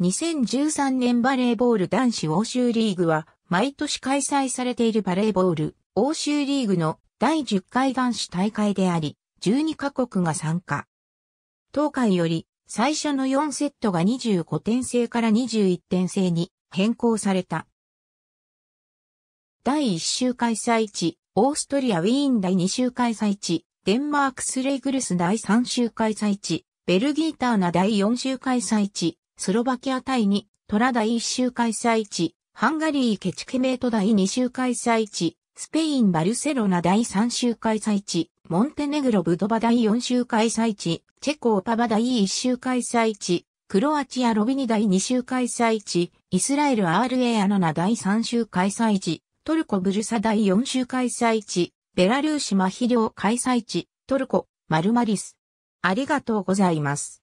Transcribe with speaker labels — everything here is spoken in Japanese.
Speaker 1: 2013年バレーボール男子欧州リーグは、毎年
Speaker 2: 開催されているバレーボール欧州リーグの第10回男子大会であり、12カ国が参加。当会より、最初の4セットが25点制から21点制に変更された。第1週開催地、オーストリア・ウィーン第2週開催地、デンマーク・スレイグルス第3週開催地、ベルギー・ターナ第4週開催地、スロバキア対2、トラ第1週開催地、ハンガリーケチケメート第2週開催地、スペインバルセロナ第3週開催地、モンテネグロブドバ第4週開催地、チェコオパバ第1週開催地、クロアチアロビニ第2週開催地、イスラエルアールエアナナ第3週開催地、トルコブルサ第4週開催地、ベラルーシマヒリョ開催地、ト
Speaker 1: ルコ、マルマリス。ありがとうございます。